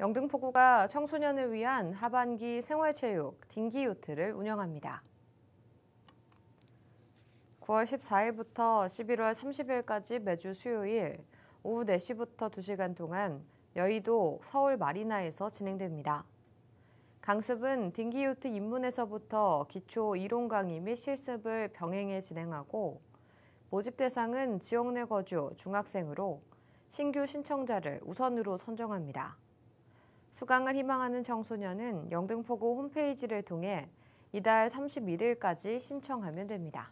영등포구가 청소년을 위한 하반기 생활체육 딩기요트를 운영합니다. 9월 14일부터 11월 30일까지 매주 수요일 오후 4시부터 2시간 동안 여의도 서울 마리나에서 진행됩니다. 강습은 딩기요트 입문에서부터 기초 이론 강의 및 실습을 병행해 진행하고 모집 대상은 지역 내 거주 중학생으로 신규 신청자를 우선으로 선정합니다. 수강을 희망하는 청소년은 영등포구 홈페이지를 통해 이달 31일까지 신청하면 됩니다.